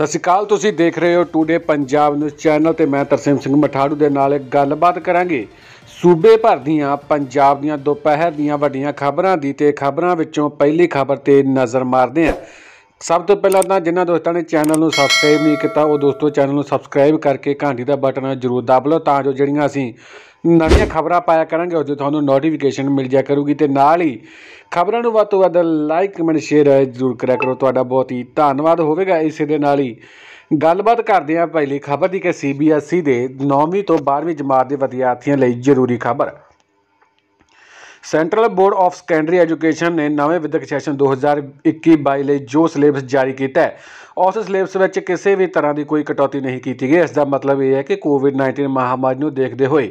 ਸਤਿ ਸ਼੍ਰੀ ਅਕਾਲ ਤੁਸੀਂ ਦੇਖ ਰਹੇ ਹੋ ਟੂਡੇ ਪੰਜਾਬ ਨਿਊਜ਼ ਚੈਨਲ ਤੇ ਮੈਂ ਤਰਸੇਮ ਸਿੰਘ ਮਠਾੜੂ ਦੇ ਨਾਲ ਇੱਕ ਗੱਲਬਾਤ ਕਰਾਂਗੇ ਸੂਬੇ ਭਰ ਦੀਆਂ ਪੰਜਾਬ ਦੀਆਂ ਦੁਪਹਿਰ ਦੀਆਂ ਵੱਡੀਆਂ ਖਬਰਾਂ ਦੀ ਤੇ ਖਬਰਾਂ ਵਿੱਚੋਂ ਪਹਿਲੀ ਖਬਰ ਤੇ ਨਜ਼ਰ ਮਾਰਦੇ ਹਾਂ ਸਭ ਤੋਂ ਪਹਿਲਾਂ ਤਾਂ ਜਿਨ੍ਹਾਂ ਦੋਸਤਾਂ ਨੇ ਚੈਨਲ ਨੂੰ ਸਬਸਕ੍ਰਾਈਬ ਨਹੀਂ ਕੀਤਾ ਉਹ ਦੋਸਤੋ ਚੈਨਲ ਨੂੰ ਸਬਸਕ੍ਰਾਈਬ ਕਰਕੇ ਘੰਟੀ ਦਾ ਬਟਨ ਜ਼ਰੂਰ ਦਬਾ ਲਓ ਤਾਂ ਜੋ ਜਿਹੜੀਆਂ ਅਸੀਂ ਨਵੀਆਂ ਖਬਰਾਂ ਪਾਇਆ ਕਰਾਂਗੇ ਉਸ ਤੁਹਾਨੂੰ ਨੋਟੀਫਿਕੇਸ਼ਨ ਮਿਲ ਜਾ ਕਰੂਗੀ ਤੇ ਨਾਲ ਹੀ ਖਬਰਾਂ ਨੂੰ ਵੱਧ ਤੋਂ ਵੱਧ ਲਾਈਕ ਕਮੈਂਟ ਸ਼ੇਅਰ ਜ਼ਰੂਰ ਕਰਿਆ ਕਰੋ ਤੁਹਾਡਾ ਬਹੁਤ ਹੀ ਧੰਨਵਾਦ ਹੋਵੇਗਾ ਇਸੇ ਦੇ ਨਾਲ ਹੀ ਗੱਲਬਾਤ ਕਰਦੇ ਆਂ ਪਹਿਲੀ ਖਬਰ ਦੀ ਕਿ ਸੀਬੀਐਸਈ e ਦੇ 9ਵੀਂ ਤੋਂ 12ਵੀਂ ਜਮਾਤ ਦੇ ਵਿਦਿਆਰਥੀਆਂ ਲਈ ਜ਼ਰੂਰੀ ਖਬਰ central board of secondary education ਨੇ ਨਵੇਂ ਵਿਦਿਅਕ ਸੈਸ਼ਨ 2021-22 ਲਈ ਜੋ ਸਿਲੇਬਸ ਜਾਰੀ ਕੀਤਾ ਹੈ ਔਸ ਸਿਲੇਬਸ ਵਿੱਚ ਕਿਸੇ ਵੀ ਤਰ੍ਹਾਂ ਦੀ ਕੋਈ ਕਟੌਤੀ ਨਹੀਂ ਕੀਤੀ ਗਈ ਇਸ ਦਾ ਮਤਲਬ ਇਹ ਹੈ ਕਿ ਕੋਵਿਡ-19 ਮਹਾਮਾਰੀ ਨੂੰ ਦੇਖਦੇ ਹੋਏ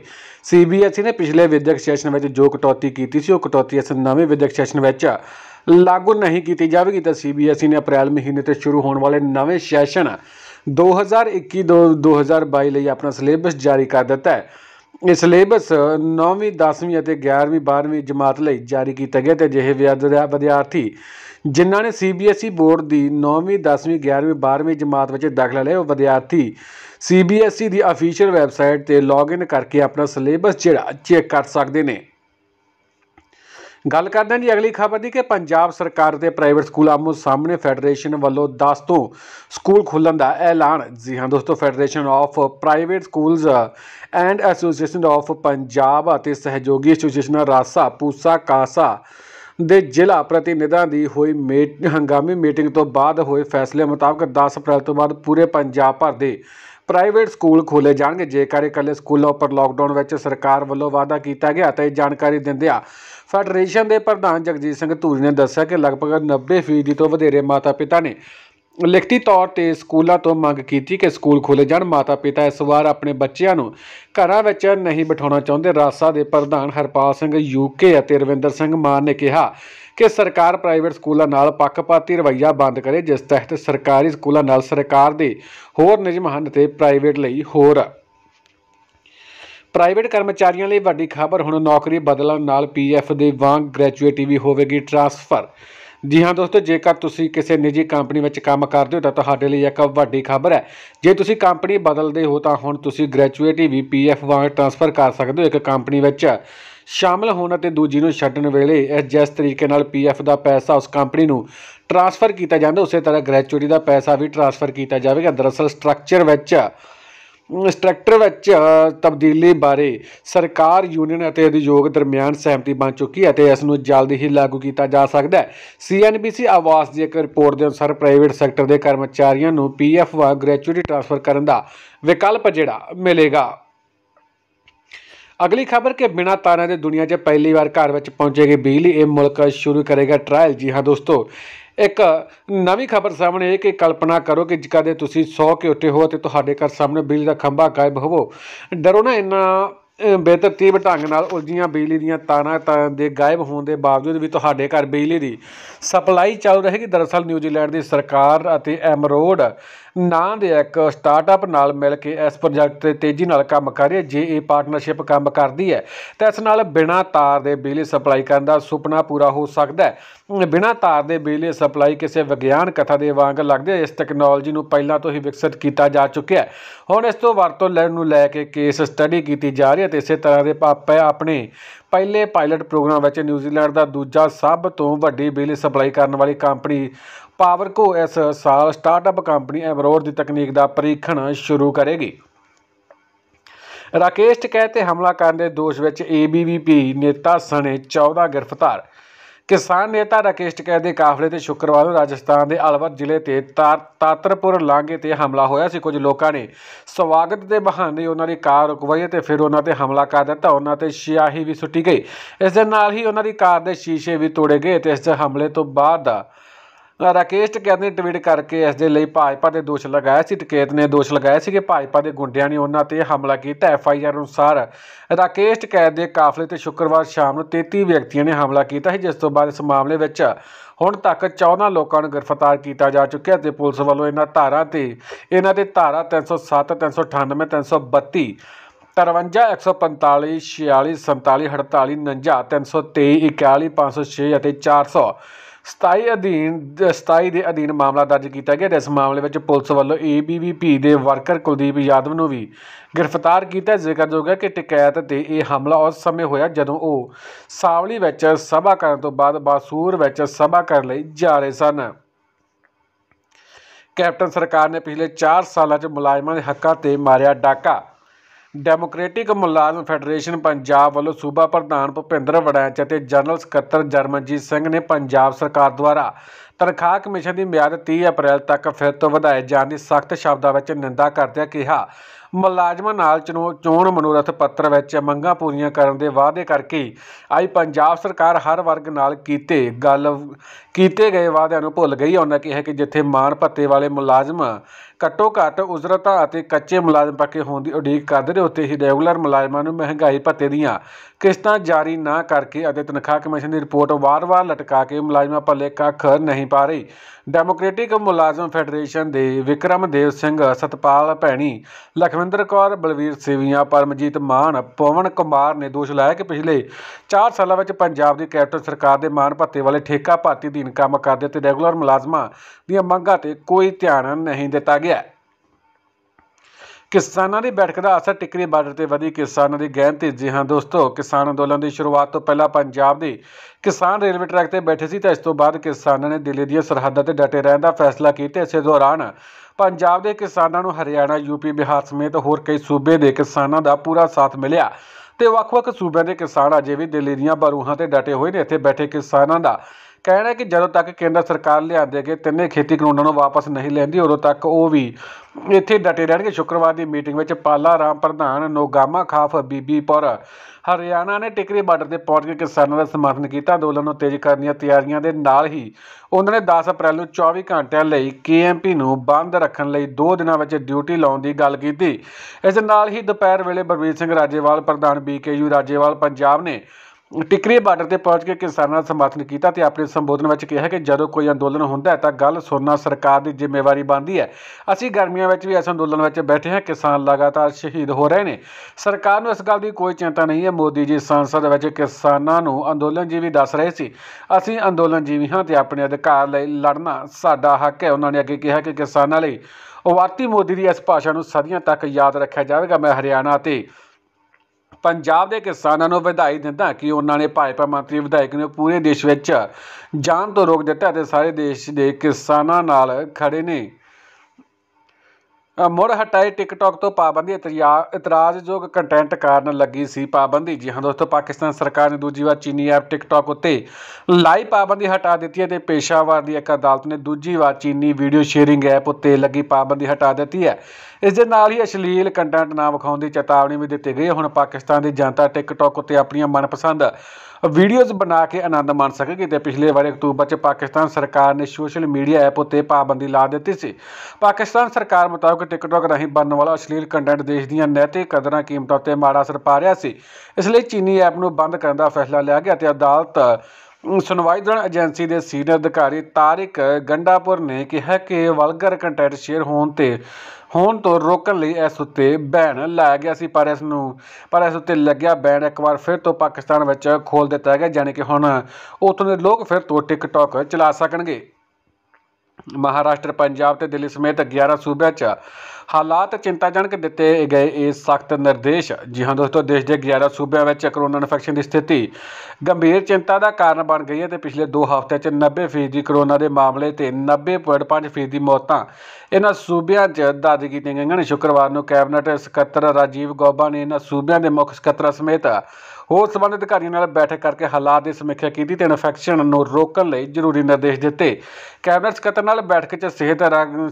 ਸੀਬੀਐਸਈ ਨੇ ਪਿਛਲੇ ਵਿਦਿਅਕ ਸੈਸ਼ਨ ਵਿੱਚ ਜੋ ਕਟੌਤੀ ਕੀਤੀ ਸੀ ਉਹ ਕਟੌਤੀ ਇਸ ਨਵੇਂ ਵਿਦਿਅਕ ਸੈਸ਼ਨ ਵਿੱਚ ਲਾਗੂ ਨਹੀਂ ਕੀਤੀ ਜਾਵੇਗੀ ਤਾਂ ਸੀਬੀਐਸਈ ਨੇ ਅਪ੍ਰੈਲ ਮਹੀਨੇ ਤੋਂ ਸ਼ੁਰੂ ਹੋਣ ਵਾਲੇ ਨਵੇਂ ਸੈਸ਼ਨ 2021-2022 ਲਈ ਆਪਣਾ ਸਿਲੇਬਸ ਜਾਰੀ ਕਰ ਦਿੱਤਾ ਹੈ ਇਹ ਸਿਲੇਬਸ 9ਵੀਂ 10ਵੀਂ ਅਤੇ 11ਵੀਂ 12ਵੀਂ ਜਮਾਤ ਲਈ ਜਾਰੀ ਕੀਤਾ ਗਿਆ ਤੇ ਜਿਹੇ ਵਿਦਿਆਰਥੀ ਜਿਨ੍ਹਾਂ ਨੇ ਸੀਬੀਐਸਈ ਬੋਰਡ ਦੀ 9ਵੀਂ 10ਵੀਂ 11ਵੀਂ 12ਵੀਂ ਜਮਾਤ ਵਿੱਚ ਦਾਖਲਾ ਲਿਆ ਉਹ ਵਿਦਿਆਰਥੀ ਸੀਬੀਐਸਈ ਦੀ ਅਫੀਸ਼ੀਅਲ ਵੈਬਸਾਈਟ ਤੇ ਲੌਗਇਨ ਕਰਕੇ ਆਪਣਾ ਸਿਲੇਬਸ ਜਿਹੜਾ ਚੈੱਕ ਕਰ ਸਕਦੇ ਨੇ ਗੱਲ ਕਰਦੇ ਹਾਂ ਜੀ ਅਗਲੀ ਖਬਰ ਦੀ ਕਿ ਪੰਜਾਬ ਸਰਕਾਰ ਦੇ ਪ੍ਰਾਈਵੇਟ ਸਕੂਲ ਆਮੋ ਸਾਹਮਣੇ ਫੈਡਰੇਸ਼ਨ ਵੱਲੋਂ 10 ਤੋਂ ਸਕੂਲ ਖੋਲਣ ਦਾ ਐਲਾਨ ਜੀ ਹਾਂ ਦੋਸਤੋ federation of private schools and association of Punjab ਅਤੇ ਸਹਿਯੋਗੀ ਐਸੋਸੀਏਸ਼ਨ ਰਾਸਾ ਪੂਸਾ ਕਾਸਾ ਦੇ ਜ਼ਿਲ੍ਹਾ ਪ੍ਰਤੀਨਿਧਾਂ ਦੀ ਹੋਈ ਹੰਗਾਮੀ ਮੀਟਿੰਗ ਤੋਂ ਬਾਅਦ ਹੋਏ ਫੈਸਲੇ ਮੁਤਾਬਕ 10 ਅਪ੍ਰੈਲ ਤੋਂ ਬਾਅਦ ਪੂਰੇ ਪੰਜਾਬ ਭਰ ਦੇ ਪ੍ਰਾਈਵੇਟ ਸਕੂਲ ਖੋਲੇ ਜਾਣਗੇ ਜੇਕਰ ਇਕੱਲੇ ਸਕੂਲਾਂ ਉੱਪਰ ਲਾਕਡਾਊਨ ਵਿੱਚ ਸਰਕਾਰ ਵੱਲੋਂ ਵਾਅਦਾ ਕੀਤਾ ਗਿਆ ਤਾਂ ਇਹ ਜਾਣਕਾਰੀ ਦਿੰਦਿਆ ਫੈਡਰੇਸ਼ਨ ਦੇ ਪ੍ਰਧਾਨ ਜਗਜੀਤ ਸਿੰਘ ਧੂਰੀ ਨੇ ਦੱਸਿਆ ਕਿ ਲਗਭਗ 90% ਤੋਂ ਵਧੇਰੇ ਮਾਤਾ-ਪਿਤਾ ਨੇ ਲਿਖਤੀ ਤੌਰ ਤੇ ਸਕੂਲਾਂ ਤੋਂ ਮੰਗ ਕੀਤੀ ਕਿ ਸਕੂਲ ਖੋਲੇ ਜਾਣ ਮਾਤਾ-ਪਿਤਾ ਇਸ ਵਾਰ ਆਪਣੇ ਬੱਚਿਆਂ ਨੂੰ ਘਰਾਂ ਵਿੱਚ ਨਹੀਂ ਬਿਠਾਉਣਾ ਚਾਹੁੰਦੇ ਰਾਸਾ ਦੇ ਪ੍ਰਧਾਨ ਹਰਪਾਲ ਸਿੰਘ ਯੂਕੇ ਅਤੇ ਰਵਿੰਦਰ ਸਿੰਘ ਮਾਨ ਨੇ ਕਿਹਾ ਕਿ ਸਰਕਾਰ ਪ੍ਰਾਈਵੇਟ ਸਕੂਲਾਂ ਨਾਲ ਪੱਖਪਾਤੀ ਰਵੱਈਆ ਬੰਦ ਕਰੇ ਜਿਸ ਤਹਿਤ ਸਰਕਾਰੀ ਸਕੂਲਾਂ ਨਾਲ ਸਰਕਾਰ ਦੇ ਹੋਰ ਨਿਯਮ ਹਨ ਤੇ ਪ੍ਰਾਈਵੇਟ ਲਈ ਹੋਰ ਪ੍ਰਾਈਵੇਟ ਕਰਮਚਾਰੀਆਂ ਲਈ ਵੱਡੀ ਖਬਰ ਹੁਣ ਨੌਕਰੀ ਬਦਲਣ ਨਾਲ ਪੀਐਫ ਦੇ ਵਾਂਗ ਗ੍ਰੈਜੂਏਟੀ ਵੀ ਹੋਵੇਗੀ ਟ੍ਰਾਂਸਫਰ ਜੀ ਹਾਂ ਦੋਸਤੋ ਜੇਕਰ ਤੁਸੀਂ ਕਿਸੇ ਨਿੱਜੀ ਕੰਪਨੀ ਵਿੱਚ ਕੰਮ ਕਰਦੇ ਹੋ ਤਾਂ ਤੁਹਾਡੇ ਲਈ ਇੱਕ ਵੱਡੀ ਖਬਰ ਹੈ ਜੇ ਤੁਸੀਂ ਕੰਪਨੀ ਬਦਲਦੇ ਹੋ ਤਾਂ ਹੁਣ ਤੁਸੀਂ ਗ੍ਰੈਜੂਏਟੀ ਵੀ ਪੀਐਫ ਵਾਂਗ ਟ੍ਰਾਂਸਫਰ ਕਰ ਸਕਦੇ ਹੋ ਇੱਕ ਕੰਪਨੀ ਵਿੱਚ ਸ਼ਾਮਲ ਹੋਣ ਅਤੇ ਦੂਜੀ ਨੂੰ ਛੱਡਣ ਵੇਲੇ ਇਸ ਜਿਸ ਤਰੀਕੇ ਨਾਲ ਪੀਐਫ ਦਾ ਪੈਸਾ ਉਸ ਕੰਪਨੀ ਨੂੰ ਟ੍ਰਾਂਸਫਰ ਕੀਤਾ ਜਾਂਦਾ ਉਸੇ ਤਰ੍ਹਾਂ ਗ੍ਰੈਜੂਏਟੀ ਦਾ ਪੈਸਾ ਵੀ ਟ੍ਰਾਂਸਫਰ ਕੀਤਾ ਜਾਵੇਗਾ ਦਰਅਸਲ ਸਟਰਕਚਰ ਵਿੱਚ ਸਟ੍ਰਕਚਰ ਵਿੱਚ ਤਬਦੀਲੀ ਬਾਰੇ ਸਰਕਾਰ ਯੂਨੀਅਨ ਅਤੇ ਉਦਯੋਗ ਦਰਮਿਆਨ ਸਹਿਮਤੀ ਬਣ ਚੁੱਕੀ ਹੈ ਅਤੇ ਇਸ ਨੂੰ ਜਲਦ ਹੀ ਲਾਗੂ ਕੀਤਾ ਜਾ ਸਕਦਾ ਹੈ ਸੀਐਨਬੀਸੀ ਆਵਾਸ ਦੀ ਇੱਕ ਰਿਪੋਰਟ ਦੇ ਅਨੁਸਾਰ ਪ੍ਰਾਈਵੇਟ ਸੈਕਟਰ ਦੇ ਕਰਮਚਾਰੀਆਂ ਨੂੰ ਪੀਐਫ ਵਾ ਗ੍ਰੈਚੁਇਟੀ ਟ੍ਰਾਂਸਫਰ ਕਰਨ ਦਾ ਵਿਕਲਪ ਜਿਹੜਾ ਮਿਲੇਗਾ ਅਗਲੀ ਖਬਰ ਕਿ ਬਿਨਾ ਤਾਰਾਂ ਦੇ ਦੁਨੀਆ 'ਚ ਪਹਿਲੀ ਵਾਰ ਘਰ ਵਿੱਚ ਪਹੁੰਚੇਗੀ ਬਿਜਲੀ ਇਹ ਮੁਲਕ ਸ਼ੁਰੂ ਕਰੇਗਾ ਟ੍ਰਾਇਲ ਜੀ ਹਾਂ ਦੋਸਤੋ ਇੱਕ ਨਵੀਂ ਖਬਰ ਸਾਹਮਣੇ ਹੈ ਕਿ ਕਲਪਨਾ ਕਰੋ ਕਿ ਦੇ ਤੁਸੀਂ 100 ਕੇ ਉੱਤੇ ਹੋ ਤੇ ਤੁਹਾਡੇ ਘਰ ਸਾਹਮਣੇ ਬਿਜਲੀ ਦਾ ਖੰਭਾ ਗਾਇਬ ਹੋਵੋ ਡਰੋ ਨਾ ਇੰਨਾ ਬੇਤਰਤੀਬ ਢੰਗ ਨਾਲ ਉਲਝੀਆਂ ਬਿਜਲੀ ਦੀਆਂ ਤਾਰਾਂ ਦੇ ਗਾਇਬ ਹੋਣ ਦੇ ਬਾਵਜੂਦ ਵੀ ਤੁਹਾਡੇ ਘਰ ਬਿਜਲੀ ਦੀ ਸਪਲਾਈ ਰਹੀ ਰਹੇਗੀ ਦਰਅਸਲ ਨਿਊਜ਼ੀਲੈਂਡ ਦੀ ਸਰਕਾਰ ਅਤੇ ਐਮਰੋਡ ਨਾਂ ਦੇ ਇੱਕ ਸਟਾਰਟਅਪ ਨਾਲ ਮਿਲ ਕੇ ਇਸ ਪ੍ਰੋਜੈਕਟ ਤੇ ਤੇਜ਼ੀ ਨਾਲ ਕੰਮ ਕਰ ਰਹੀ ਹੈ ਜੇ ਇਹ ਪਾਰਟਨਰਸ਼ਿਪ ਕੰਮ ਕਰਦੀ ਹੈ ਤਾਂ ਇਸ ਨਾਲ ਬਿਨਾਂ ਤਾਰ ਦੇ ਬਿਜਲੀ ਸਪਲਾਈ ਕਰਨ ਦਾ ਸੁਪਨਾ ਪੂਰਾ ਹੋ ਸਕਦਾ ਹੈ ਬਿਨਾਂ ਤਾਰ ਦੇ ਬਿਜਲੀ ਸਪਲਾਈ ਕਿਸੇ ਵਿਗਿਆਨ ਕਥਾ ਦੇ ਵਾਂਗ ਲੱਗਦੀ ਹੈ ਇਸ ਟੈਕਨੋਲੋਜੀ ਨੂੰ ਪਹਿਲਾਂ ਤੋਂ ਹੀ ਵਿਕਸਿਤ ਕੀਤਾ ਜਾ ਚੁੱਕਿਆ ਹੈ ਹੁਣ ਇਸ ਤੋਂ ਵਰਤੋਂ ਲੈਣ ਨੂੰ ਲੈ ਕੇ ਕੇਸ ਸਟੱਡੀ ਕੀਤੀ ਜਾ ਰਹੀ ਹੈ ਤੇ ਇਸੇ ਤਰ੍ਹਾਂ ਦੇ ਪਾਪੇ ਆਪਣੇ ਪਹਿਲੇ ਪਾਇਲਟ ਪ੍ਰੋਗਰਾਮ ਵਿੱਚ ਨਿਊਜ਼ੀਲੈਂਡ ਦਾ ਦੂਜਾ ਸਭ ਤੋਂ ਵੱਡੀ ਬਿਜਲੀ ਸਪਲਾਈ ਕਰਨ ਵਾਲੀ ਕੰਪਨੀ ਪਾਵਰਕੋ ਇਸ ਸਾਲ ਸਟਾਰਟਅਪ ਕੰਪਨੀ ਐਵਰੋਰ ਦੀ ਤਕਨੀਕ ਦਾ ਪਰੀਖਣ ਸ਼ੁਰੂ ਕਰੇਗੀ ਰਾਕੇਸ਼ ਟਕੈ ਤੇ ਹਮਲਾ ਕਰਨ ਦੇ ਦੋਸ਼ ਵਿੱਚ ਏਬੀਵੀਪੀ ਨੇਤਾ ਸਣੇ 14 ਗ੍ਰਿਫਤਾਰ ਕਿਸਾਨ ਨੇਤਾ ਰਾਕੇਸ਼ ਟਕੈ ਦੇ ਕਾਫਲੇ ਤੇ ਸ਼ੁੱਕਰਵਾਰ ਨੂੰ ਰਾਜਸਥਾਨ ਦੇ ਅਲਵਰ ਜ਼ਿਲ੍ਹੇ ਤੇ ਤਾਤਰਪੁਰ ਲਾਂਗੇ ਤੇ ਹਮਲਾ ਹੋਇਆ ਸੀ ਕੁਝ ਲੋਕਾਂ ਨੇ ਸਵਾਗਤ ਦੇ ਬਹਾਨੇ ਉਹਨਾਂ ਦੀ ਕਾਰ ਰੁਕਵਾਈ ਤੇ ਫਿਰ ਉਹਨਾਂ ਤੇ ਹਮਲਾ ਕਰ ਦਿੱਤਾ ਉਹਨਾਂ ਤੇ ਸਿਆਹੀ ਵੀ ਸੁੱਟੀ ਗਈ ਇਸ ਦੇ ਨਾਲ ਹੀ ਉਹਨਾਂ ਦੀ ਕਾਰ ਦੇ ਸ਼ੀਸ਼ੇ ਵੀ ਤੋੜੇ ਗਏ ਤੇ ਇਸ ਹਮਲੇ ਤੋਂ ਬਾਅਦ ਰਾਕੇਸ਼ ਟਕੈਤ ਨੇ ਟਵੀਟ ਕਰਕੇ ਇਸ ਦੇ ਲਈ ਭਾਜਪਾ ਤੇ ਦੋਸ਼ ਲਗਾਇਆ ਸੀ ਟਕੈਤ ਨੇ ਦੋਸ਼ ਲਗਾਇਆ ਸੀ ਕਿ ਭਾਜਪਾ ਦੇ ਗੁੰਡਿਆਂ ਨੇ ਉਹਨਾਂ ਤੇ ਹਮਲਾ ਕੀਤਾ ਐਫ ਆਈ ਆਰ ਅਨੁਸਾਰ ਰਾਕੇਸ਼ ਟਕੈਤ ਦੇ ਕਾਫਲੇ ਤੇ ਸ਼ੁੱਕਰਵਾਰ ਸ਼ਾਮ ਨੂੰ 33 ਵਿਅਕਤੀਆਂ ਨੇ ਹਮਲਾ ਕੀਤਾ ਸੀ ਜਿਸ ਤੋਂ ਬਾਅਦ ਇਸ ਮਾਮਲੇ ਵਿੱਚ ਹੁਣ ਤੱਕ 14 ਲੋਕਾਂ ਨੂੰ ਗ੍ਰਿਫਤਾਰ ਕੀਤਾ ਜਾ ਚੁੱਕਿਆ ਤੇ ਪੁਲਿਸ ਵੱਲੋਂ ਇਹਨਾਂ ਧਾਰਾ ਤੇ ਇਹਨਾਂ ਦੇ ਧਾਰਾ 307 398 332 53 145 46 47 48 49 323 41 506 ਅਤੇ 400 27 ਅਧੀਨ 27 ਦੇ ਅਧੀਨ ਮਾਮਲਾ ਦਰਜ ਕੀਤਾ ਗਿਆ ਇਸ ਮਾਮਲੇ ਵਿੱਚ ਪੁਲਿਸ ਵੱਲੋਂ ਏਬੀਵੀਪੀ ਦੇ ਵਰਕਰ ਕੁਲਦੀਪ ਯਾਦਵ ਨੂੰ ਵੀ ਗ੍ਰਿਫਤਾਰ ਕੀਤਾ ਜ਼ਿਕਰਯੋਗ ਹੈ ਕਿ ਟਿਕੈਤ ਤੇ ਇਹ ਹਮਲਾ ਉਸ ਸਮੇਂ ਹੋਇਆ ਜਦੋਂ ਉਹ ਸਾਵਲੀ ਵਿੱਚ ਸਭਾ ਕਰਨ ਤੋਂ ਬਾਅਦ ਬਾਸੂਰ ਵਿੱਚ ਸਭਾ ਕਰਨ ਲਈ ਜਾ ਰਹੇ ਸਨ ਕੈਪਟਨ ਸਰਕਾਰ ਨੇ ਪਿਛਲੇ 4 ਸਾਲਾਂ 'ਚ ਮੁਲਾਜ਼ਮਾਂ ਦੇ ਹੱਕਾਂ ਤੇ ਮਾਰਿਆ ਡਾਕਾ ਡੈਮੋਕ੍ਰੈਟਿਕ ਮੁਲਾਜ਼ਮ ਫੈਡਰੇਸ਼ਨ ਪੰਜਾਬ ਵੱਲੋਂ ਸੂਬਾ ਪ੍ਰਧਾਨ ਭੁਪਿੰਦਰ ਵੜੈਚ ਅਤੇ ਜਨਰਲ ਸਕੱਤਰ ਜਰਮਨਜੀਤ ਸਿੰਘ ਨੇ ਪੰਜਾਬ ਸਰਕਾਰ ਦੁਆਰਾ ਤਨਖਾਹ ਕਮਿਸ਼ਨ ਦੀ ਮਿਆਦ 30 ਅਪ੍ਰੈਲ ਤੱਕ ਫਿਰ ਤੋਂ ਵਧਾਏ ਜਾਣ ਦੀ ਸਖਤ ਸ਼ਬਦਾਂ ਵਿੱਚ ਨਿੰਦਾ ਕਰਦਿਆਂ ਕਿਹਾ ਮੁਲਾਜ਼ਮਾਂ ਨਾਲ ਚੋਣ ਮਨੋਰਥ ਪੱਤਰ ਵਿੱਚ ਮੰਗਾਂ ਪੂਰੀਆਂ ਕਰਨ ਦੇ ਵਾਅਦੇ ਕਰਕੇ ਅੱਜ ਪੰਜਾਬ ਸਰਕਾਰ ਹਰ ਵਰਗ ਨਾਲ ਕੀਤੇ ਗੱਲ ਕੀਤੇ ਗਏ ਵਾਅਦਿਆਂ ਨੂੰ ਭੁੱਲ ਗਈ ਉਹਨਾਂ ਕਿਹਾ ਕਿ ਜਿੱਥੇ ਮਾਨ ਭੱਤੇ ਵਾਲੇ ਮੁਲਾਜ਼ਮ ਘੱਟੋ ਘੱਟ ਉਜ਼ਰਤਾ ਅਤੇ ਕੱਚੇ ਮੁਲਾਜ਼ਮ ਪੱਕੇ ਹੋਣ ਦੀ ਉਡੀਕ ਕਰਦੇ ਨੇ ਉੱਤੇ ਹੀ ਰੈਗੂਲਰ ਮੁਲਾਜ਼ਮਾਂ ਨੂੰ ਮਹਿੰਗਾਈ ਭੱਤੇ ਦੀਆਂ ਕਿਸ਼ਤਾਂ ਜਾਰੀ ਨਾ ਕਰਕੇ ਅਤੇ ਤਨਖਾਹ ਕਮਿਸ਼ਨ ਦੀ ਰਿਪੋਰਟ ਵਾਰ-ਵਾਰ ਲਟਕਾ ਕੇ ਮੁਲਾਜ਼ਮਾਂ ਪੱਲੇ ਕੱਖ ਨਹੀਂ ਪਾ ਰਹੀ ਡੈਮੋਕ੍ਰੈਟਿਕ ਮੁਲਾਜ਼ਮ ਫੈਡਰੇਸ਼ਨ ਦੇ ਵਿਕਰਮ ਦੇਵ ਸਿੰਘ ਸਤਪਾਲ ਭੈਣੀ ਲਖਵਿੰਦਰ ਕੌਰ ਬਲਵੀਰ ਸੇਵੀਆਂ ਪਰਮਜੀਤ ਮਾਨ ਪਵਨ ਕੁਮਾਰ ਨੇ ਦੋਸ਼ ਲਾਇਆ ਕਿ ਪਿਛਲੇ 4 ਸਾਲਾਂ ਵਿੱਚ ਪੰਜਾਬ ਦੀ ਕੈਪਟਨ ਸਰਕਾਰ ਦੇ ਮਾਨ ਭੱਤੇ ਵਾਲੇ ਠੇਕਾ ਭਾਤੀ ਅਧੀਨ ਕੰਮ ਕਰਦੇ ਤੇ ਰੈਗੂਲਰ ਮੁਲਾਜ਼ਮਾਂ ਦੀਆਂ ਮੰਗਾਂ ਤੇ ਕੋਈ ਧਿਆਨ ਨਹੀਂ ਦਿੱਤਾ ਗਿਆ ਕਿਸਾਨਾਂ ਦੀ ਬੈਠਕ ਦਾ ਅਸਰ ਟਿਕਰੀ ਬਾਰਡਰ ਤੇ ਵਧੀ ਕਿਸਾਨਾਂ ਦੀ ਗਹਿਣ ਤੇ ਜਿਹਾਂ ਦੋਸਤੋ ਕਿਸਾਨ ਅੰਦੋਲਨ ਦੀ ਸ਼ੁਰੂਆਤ ਤੋਂ ਪਹਿਲਾਂ ਪੰਜਾਬ ਦੇ ਕਿਸਾਨ ਰੇਲਵੇ ਟਰੈਕ ਤੇ ਬੈਠੇ ਸੀ ਤਾਂ ਇਸ ਤੋਂ ਬਾਅਦ ਕਿਸਾਨਾਂ ਨੇ ਦਿੱਲੀ ਦੀਆਂ ਸਰਹੱਦਾਂ ਤੇ ਡਟੇ ਰਹਿਣ ਦਾ ਫੈਸਲਾ ਕੀਤਾ ਇਸੇ ਦੌਰਾਨ ਪੰਜਾਬ ਦੇ ਕਿਸਾਨਾਂ ਨੂੰ ਹਰਿਆਣਾ ਯੂਪੀ ਬਿਹਾਰ ਸਮੇਤ ਹੋਰ ਕਈ ਸੂਬੇ ਦੇ ਕਿਸਾਨਾਂ ਦਾ ਪੂਰਾ ਸਾਥ ਮਿਲਿਆ ਤੇ ਵੱਖ-ਵੱਖ ਸੂਬਿਆਂ ਦੇ ਕਿਸਾਨ ਅਜੇ ਵੀ ਦਿੱਲੀ ਦੀਆਂ ਬਰੂਹਾਂ ਤੇ ਡਟੇ ਹੋਏ ਨੇ ਇੱਥੇ ਬੈਠੇ ਕਿਸਾਨਾਂ ਦਾ ਕਹਿਣਾ ਕਿ ਜਦੋਂ ਤੱਕ ਕੇਂਦਰ ਸਰਕਾਰ ਲਿਆਂਦੇ ਕੇ ਤਿੰਨੇ ਖੇਤੀ ਕਾਨੂੰਨਾਂ ਨੂੰ ਵਾਪਸ ਨਹੀਂ ਲੈਂਦੀ ਉਦੋਂ ਤੱਕ ਉਹ ਵੀ ਇੱਥੇ ਡਟੇ ਰਹਿਣਗੇ ਸ਼ੁੱਕਰਵਾਰ ਦੀ ਮੀਟਿੰਗ ਵਿੱਚ ਪਾਲਾ ਰਾਮ ਪ੍ਰਧਾਨ ਨੋਗਾਮਾ ਖਾਫ ਬੀਬੀ ਪਰ ਹਰਿਆਣਾ ਨੇ ਟਿਕਰੀ ਬਾਰਡਰ ਤੇ ਪਹੁੰਚ ਕੇ ਕਿਸਾਨਾਂ ਦਾ ਸਮਰਥਨ ਕੀਤਾ ਅੰਦੋਲਨ ਨੂੰ ਤੇਜ਼ ਕਰਨ ਦੀਆਂ ਤਿਆਰੀਆਂ ਦੇ ਨਾਲ ਹੀ ਉਹਨਾਂ ਨੇ 10 ਅਪ੍ਰੈਲ ਨੂੰ 24 ਘੰਟਿਆਂ ਲਈ ਕੇਐਮਪੀ ਨੂੰ ਬੰਦ ਰੱਖਣ ਲਈ 2 ਦਿਨਾਂ ਵਿੱਚ ਡਿਊਟੀ ਲਾਉਣ ਦੀ ਗੱਲ ਕੀਤੀ ਇਸ ਨਾਲ ਹੀ ਦੁਪਹਿਰ ਵੇਲੇ ਬਰਵੀਰ ਸਿੰਘ ਰਾਜੇਵਾਲ ਪ੍ਰਧਾਨ ਬੀਕੇਯੂ ਰਾਜੇਵਾਲ ਪੰਜਾਬ ਨੇ ਟਿਕਰੀ ਬਾਰਡਰ ਤੇ ਪਹੁੰਚ ਕੇ ਕਿਸਾਨਾਂ ਦਾ ਸਮਰਥਨ ਕੀਤਾ ਤੇ ਆਪਣੇ ਸੰਬੋਧਨ ਵਿੱਚ ਕਿਹਾ ਕਿ ਜਦੋਂ ਕੋਈ ਅੰਦੋਲਨ ਹੁੰਦਾ ਹੈ ਤਾਂ ਗੱਲ ਸੁਣਨਾ ਸਰਕਾਰ ਦੀ ਜ਼ਿੰਮੇਵਾਰੀ ਬਣਦੀ ਹੈ ਅਸੀਂ ਗਰਮੀਆਂ ਵਿੱਚ ਵੀ ਇਸ ਅੰਦੋਲਨ ਵਿੱਚ ਬੈਠੇ ਹਾਂ ਕਿਸਾਨ ਲਗਾਤਾਰ ਸ਼ਹੀਦ ਹੋ ਰਹੇ ਨੇ ਸਰਕਾਰ ਨੂੰ ਇਸ ਗੱਲ ਦੀ ਕੋਈ ਚਿੰਤਾ ਨਹੀਂ ਹੈ ਮੋਦੀ ਜੀ ਸੰਸਦ ਵਿੱਚ ਕਿਸਾਨਾਂ ਨੂੰ ਅੰਦੋਲਨ ਜੀ ਵੀ ਦੱਸ ਰਹੇ ਸੀ ਅਸੀਂ ਅੰਦੋਲਨ ਜੀ ਵੀ ਹਾਂ ਤੇ ਆਪਣੇ ਅਧਿਕਾਰ ਲਈ ਲੜਨਾ ਸਾਡਾ ਹੱਕ ਹੈ ਉਹਨਾਂ ਨੇ ਅੱਗੇ ਕਿਹਾ ਕਿ ਕਿਸਾਨਾਂ ਲਈ ਵਾਰਤੀ ਮੋਦੀ ਦੀ ਇਸ ਭਾਸ਼ਾ ਨੂੰ ਸਦੀਆਂ ਤੱਕ ਯਾਦ ਰੱਖਿਆ ਜਾਵੇਗਾ ਮੈਂ ਹਰਿਆਣਾ ਤੇ ਪੰਜਾਬ ਦੇ ਕਿਸਾਨਾਂ ਨੂੰ ਵਧਾਈ ਦਿੰਦਾ ਕਿ ਉਹਨਾਂ ਨੇ ਭਾਜਪਾ ਮੰਤਰੀ ਵਿਧਾਇਕ ਨੇ ਪੂਰੇ ਦੇਸ਼ ਵਿੱਚ ਜਾਣ ਤੋਂ ਰੋਕ ਦਿੱਤਾ ਅਤੇ ਸਾਰੇ ਦੇਸ਼ ਦੇ ਕਿਸਾਨਾਂ ਨਾਲ ਖੜੇ ਨੇ ਮੁੜ ਹਟਾਈ ਟਿਕਟੌਕ ਤੋਂ ਪਾਬੰਦੀ ਇਤਰਾਜ਼ਯੋਗ ਕੰਟੈਂਟ ਕਾਰਨ ਲੱਗੀ ਸੀ ਪਾਬੰਦੀ ਜੀ ਹਾਂ ਦੋਸਤੋ ਪਾਕਿਸਤਾਨ ਸਰਕਾਰ ਨੇ ਦੂਜੀ ਵਾਰ ਚੀਨੀ ਐਪ ਟਿਕਟੌਕ ਉੱਤੇ ਲਾਈ ਪਾਬੰਦੀ ਹਟਾ ਦਿੱਤੀ ਹੈ ਤੇ ਪੇਸ਼ਾਵਰ ਦੀ ਇੱਕ ਅਦਾਲਤ ਨੇ ਦੂਜੀ ਵਾਰ ਚੀਨੀ ਵੀਡੀਓ ਸ਼ੇਅਰਿੰਗ ਐਪ ਉੱਤੇ ਲੱਗੀ ਪਾਬੰਦੀ ਹਟਾ ਦਿੱਤੀ ਹੈ ਇਸ ਦੇ ਨਾਲ ਹੀ ਅਸ਼ਲੀਲ ਕੰਟੈਂਟ ਨਾ ਵਿਖਾਉਣ ਦੀ ਚੇਤਾਵਨੀ ਵੀ ਦਿੱਤੀ ਗਈ ਹੁਣ ਪਾਕਿਸਤਾਨ ਦੀ ਜਨਤਾ ਟਿਕਟੌਕ ਉੱਤੇ ਆਪਣੀਆਂ ਮਨਪਸੰਦ ਵੀਡੀਓਜ਼ ਬਣਾ ਕੇ ਆਨੰਦ ਮਾਣ ਸਕਗੇ ਤੇ ਪਿਛਲੇ ਵਾਰੇ ਅਕਤੂਬਰ 'ਚ ਪਾਕਿਸਤਾਨ ਸਰਕਾਰ ਨੇ ਸੋਸ਼ਲ ਮੀਡੀਆ ਐਪ ਉਤੇ ਪਾਬੰਦੀ ਲਾ ਦਿੱਤੀ ਸੀ ਪਾਕਿਸਤਾਨ ਸਰਕਾਰ ਮੁਤਾਬਕ ਟਿਕਟੌਕ ਰਾਹੀਂ ਬਣਨ ਵਾਲਾ ਅਸ਼ਲੀਲ ਕੰਟੈਂਟ ਦੇਸ਼ ਦੀਆਂ ਨੈਤਿਕ ਕਦਰਾਂ ਕੀਮਤਾਂ ਉਤੇ ਮਾੜਾ ਅਸਰ ਪਾ ਰਿਹਾ ਸੀ ਇਸ ਲਈ ਚੀਨੀ ਐਪ ਨੂੰ ਬੰਦ ਕਰਨ ਦਾ ਫੈਸਲਾ ਲਿਆ ਗਿਆ ਤੇ ਅਦਾਲਤ ਸੁਣਵਾਈ ਦੌਰਾਨ ਏਜੰਸੀ ਦੇ ਸੀਨੀਅਰ ਅਧਿਕਾਰੀ ਤਾਰਿਕ ਗੰਡਾਪੁਰ ਨੇ ਕਿਹਾ ਕਿ ਵਲਗਰ ਕੰਟੈਂਟ ਸ਼ੇਅਰ ਹੋਣ ਤੇ ਹੋਣ ਤੋਂ ਰੋਕਣ ਲਈ ਇਸ ਉੱਤੇ ਬੈਨ ਲਾਇਆ ਗਿਆ ਸੀ ਪਰ ਇਸ ਨੂੰ ਪਰ ਇਸ ਉੱਤੇ ਲੱਗਿਆ ਬੈਨ ਇੱਕ ਵਾਰ ਫਿਰ ਤੋਂ ਪਾਕਿਸਤਾਨ ਵਿੱਚ ਖੋਲ ਦਿੱਤਾ ਗਿਆ ਜਾਨੀ ਕਿ ਹੁਣ ਉੱਥੋਂ ਦੇ ਲੋਕ ਫਿਰ ਤੋਂ ਟਿਕਟੌਕ ਚਲਾ ਸਕਣਗੇ ਮਹਾਰਾਸ਼ਟਰ ਪੰਜਾਬ ਤੇ ਦਿੱਲੀ ਸਮੇਤ 11 ਸੂਬਿਆਂ 'ਚ ਹਾਲਾਤ ਚਿੰਤਾਜਨਕ ਦਿੱਤੇ ਗਏ ਇਸ ਸਖਤ ਨਿਰਦੇਸ਼ ਜੀ ਹਾਂ ਦੋਸਤੋ ਦੇਸ਼ ਦੇ 11 ਸੂਬਿਆਂ ਵਿੱਚ ਕਰੋਨਾ ਇਨਫੈਕਸ਼ਨ ਦੀ ਸਥਿਤੀ ਗੰਭੀਰ ਚਿੰਤਾ ਦਾ ਕਾਰਨ ਬਣ ਗਈ ਹੈ ਤੇ ਪਿਛਲੇ 2 ਹਫ਼ਤਿਆਂ 'ਚ 90% ਕਰੋਨਾ ਦੇ ਮਾਮਲੇ ਤੇ 90.5% ਮੌਤਾਂ ਇਹਨਾਂ ਸੂਬਿਆਂ 'ਚ ਦਰਜ ਕੀਤੀਆਂ ਗਈਆਂ ਨੇ ਸ਼ੁੱਕਰਵਾਰ ਨੂੰ ਕੈਬਨਿਟ ਸਕੱਤਰ ਰਾਜੀਵ ਗੌਬਾ ਨੇ ਇਹਨਾਂ ਸੂਬਿਆਂ ਦੇ ਮੁੱਖ ਸਕੱਤਰਾਂ ਸਮੇਤ ਹੋਰ ਸਬੰਧਤ ਅਧਿਕਾਰੀਆਂ ਨਾਲ ਬੈਠਕ ਕਰਕੇ ਹਾਲਾਤ ਦੀ ਸਮੀਖਿਆ ਕੀਤੀ ਤੇ ਇਨਫੈਕਸ਼ਨ ਨੂੰ ਰੋਕਣ ਲਈ ਜ਼ਰੂਰੀ ਨਿਰਦੇਸ਼ ਦਿੱਤੇ ਕੈਬਨਿਟ ਸਕੱਤਰ ਨਾਲ ਬੈਠਕ 'ਚ ਸਿਹਤ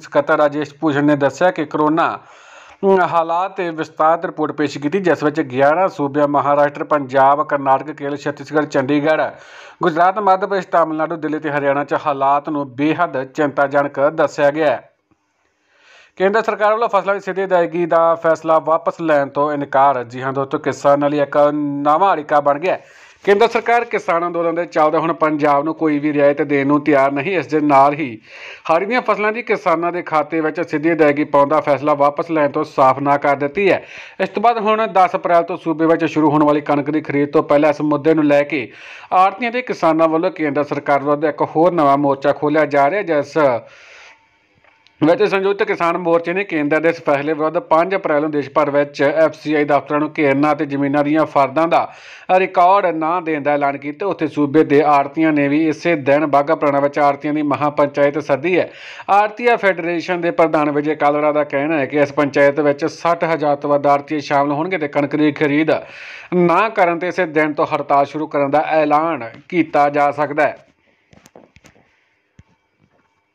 ਸਕੱਤਰ ਰਾਜੇਸ਼ ਭੂਸ਼ਣ ਨੇ ਦੱਸਿਆ ਕਿ ਕਰੋਨਾ ਹਾਲਾਤ ਤੇ ਵਿਸਤਾਰਤ ਰਿਪੋਰਟ ਪੇਸ਼ ਕੀਤੀ ਜਿਸ ਵਿੱਚ 11 ਸੂਬਿਆਂ ਮਹਾਰਾਸ਼ਟਰ ਪੰਜਾਬ ਕਰਨਾਟਕ ਕੇਰਲ ਛੱਤੀਸਗੜ੍ਹ ਚੰਡੀਗੜ੍ਹ ਗੁਜਰਾਤ ਮੱਧ ਪ੍ਰਦੇਸ਼ ਤਾਮਿਲਨਾਡੂ ਦਿੱਲੀ ਤੇ ਹਰਿਆਣਾ 'ਚ ਹਾਲਾਤ ਨੂੰ ਬੇਹੱਦ ਚਿੰਤਾਜਨਕ ਦੱਸਿਆ ਗਿਆ ਹੈ ਕੇਂਦਰ ਸਰਕਾਰ ਵੱਲੋਂ ਫਸਲਾਂ ਦੀ ਸਿੱਧੀ ਅਦਾਇਗੀ ਦਾ ਫੈਸਲਾ ਵਾਪਸ ਲੈਣ ਤੋਂ ਇਨਕਾਰ ਜੀ ਹਾਂ ਦੋਸਤੋ ਕਿਸਾਨਾਂ ਲਈ ਇੱਕ ਨਵਾਂ ਅੜਿਕਾ ਬਣ ਗਿਆ ਕੇਂਦਰ ਸਰਕਾਰ ਕਿਸਾਨ ਅੰਦੋਲਨ ਦੇ ਚੱਲਦੇ ਹੁਣ ਪੰਜਾਬ ਨੂੰ ਕੋਈ ਵੀ ਰਿਆਇਤ ਦੇਣ ਨੂੰ ਤਿਆਰ ਨਹੀਂ ਇਸ ਦੇ ਨਾਲ ਹੀ ਹਰੀਆਂ ਦੀਆਂ ਫਸਲਾਂ ਦੀ ਕਿਸਾਨਾਂ ਦੇ ਖਾਤੇ ਵਿੱਚ ਸਿੱਧੀ ਅਦਾਇਗੀ ਪਾਉਣ ਦਾ ਫੈਸਲਾ ਵਾਪਸ ਲੈਣ ਤੋਂ ਸਾਫ਼ ਨਾ ਕਰ ਦਿੱਤੀ ਹੈ ਇਸ ਤੋਂ ਬਾਅਦ ਹੁਣ 10 ਅਪ੍ਰੈਲ ਤੋਂ ਸੂਬੇ ਵਿੱਚ ਸ਼ੁਰੂ ਹੋਣ ਵਾਲੀ ਕਣਕ ਦੀ ਖਰੀਦ ਤੋਂ ਪਹਿਲਾਂ ਇਸ ਮੁੱਦੇ ਨੂੰ ਲੈ ਕੇ ਆਰਤੀਆਂ ਦੇ ਕਿਸਾਨਾਂ ਵੱਲੋਂ ਕੇਂਦਰ ਸਰਕਾਰ ਵੱਲੋਂ ਇੱਕ ਹੋਰ ਨਵਾਂ ਮੋਰਚਾ ਖੋਲ੍ਹਿਆ ਜਾ ਰਿਹਾ ਜਿਸ ਵੈਸੇ ਸੰਯੁਕਤ ਕਿਸਾਨ ਮੋਰਚੇ ਨੇ ਕੇਂਦਰ ਦੇ ਇਸ ਫੈਸਲੇ ਵਿਰੁੱਧ 5 ਅਪ੍ਰੈਲ ਨੂੰ ਦੇਸ਼ ਭਰ ਵਿੱਚ ਐਫਸੀਆਈ ਦਫ਼ਤਰਾਂ ਨੂੰ ਘੇਰਨਾ ਅਤੇ ਜ਼ਮੀਨਾਂ ਦੀਆਂ ਫਰਦਾਂ ਦਾ ਰਿਕਾਰਡ ਨਾ ਦੇਣ ਦਾ ਐਲਾਨ ਕੀਤਾ ਉੱਥੇ ਸੂਬੇ ਦੇ ਆਰਤੀਆਂ ਨੇ ਵੀ ਇਸੇ ਦਿਨ ਬਾਗਾ ਪ੍ਰਾਣਾ ਵਿੱਚ ਆਰਤੀਆਂ ਦੀ ਮਹਾਪੰਚਾਇਤ ਸੱਦੀ ਹੈ ਆਰਤੀਆ ਫੈਡਰੇਸ਼ਨ ਦੇ ਪ੍ਰਧਾਨ ਵਿਜੇ ਕਾਲੜਾ ਦਾ ਕਹਿਣਾ ਹੈ ਕਿ ਇਸ ਪੰਚਾਇਤ ਵਿੱਚ 60000 ਤੋਂ ਵੱਧ ਆਰਤੀਏ ਸ਼ਾਮਲ ਹੋਣਗੇ ਤੇ ਕਣਕ ਦੀ ਖਰੀਦ ਨਾ ਕਰਨ ਤੇ ਇਸੇ ਦਿਨ ਤੋਂ ਹੜਤਾਲ ਸ਼ੁਰੂ ਕਰਨ ਦਾ ਐਲਾਨ ਕੀਤਾ ਜਾ ਸਕਦਾ ਹੈ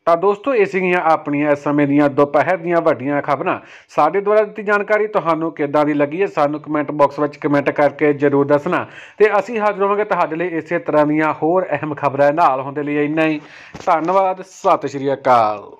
ਤਾਂ ਦੋਸਤੋ ਇਹ ਸੀਗੀਆਂ ਆਪਣੀਆਂ ਇਸ ਸਮੇਂ ਦੀਆਂ ਦੁਪਹਿਰ ਦੀਆਂ ਵੱਡੀਆਂ ਖਬਰਾਂ ਸਾਡੇ ਦੁਆਰਾ ਦਿੱਤੀ ਜਾਣਕਾਰੀ ਤੁਹਾਨੂੰ ਕਿੱਦਾਂ ਦੀ ਲੱਗੀ ਹੈ ਸਾਨੂੰ ਕਮੈਂਟ ਬਾਕਸ ਵਿੱਚ ਕਮੈਂਟ ਕਰਕੇ ਜਰੂਰ ਦੱਸਣਾ ਤੇ ਅਸੀਂ ਹਾਜ਼ਰ ਹੋਵਾਂਗੇ ਤੁਹਾਡੇ ਲਈ ਇਸੇ ਤਰ੍ਹਾਂ ਦੀਆਂ ਹੋਰ ਅਹਿਮ ਖਬਰਾਂ ਨਾਲ ਹੁੰਦੇ ਲਈ ਇੰਨਾ ਹੀ ਧੰਨਵਾਦ ਸਤਿ ਸ਼੍ਰੀ ਅਕਾਲ